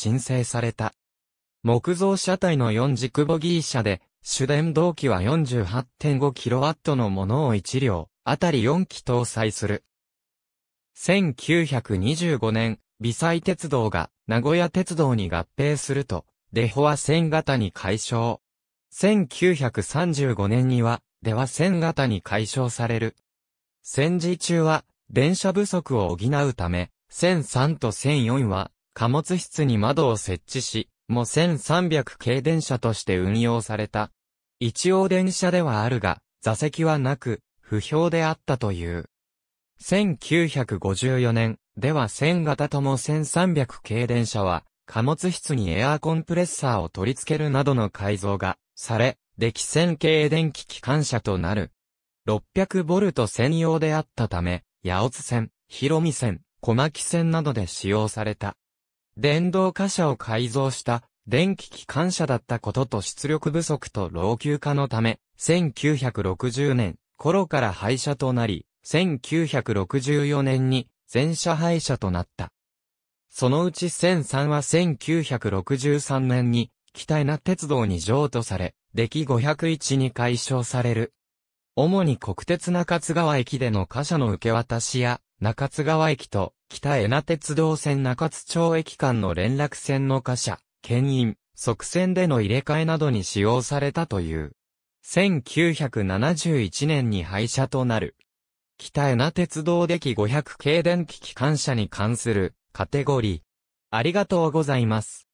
申請された。木造車体の4軸ボギー車で、主電動機は 48.5kW のものを1両、あたり4機搭載する。1925年、微細鉄道が名古屋鉄道に合併すると、デホは線型に解消。1935年には、では線型に解消される。戦時中は、電車不足を補うため、1003と1004は、貨物室に窓を設置し、も1300系電車として運用された。一応電車ではあるが、座席はなく、不評であったという。1954年、では1000型とも1300系電車は、貨物室にエアーコンプレッサーを取り付けるなどの改造が、され、歴線系電気機関車となる。600ボルト専用であったため、八尾津線、広見線、小牧線などで使用された。電動貨車を改造した電気機関車だったことと出力不足と老朽化のため、1960年頃から廃車となり、1964年に全車廃車となった。そのうち1003は1963年に、機体な鉄道に譲渡され、出来501に解消される。主に国鉄中津川駅での貨車の受け渡しや、中津川駅と北江名鉄道線中津町駅間の連絡線の貨車、牽引、側線での入れ替えなどに使用されたという。1971年に廃車となる。北江名鉄道出来500系電気機関車に関するカテゴリー。ありがとうございます。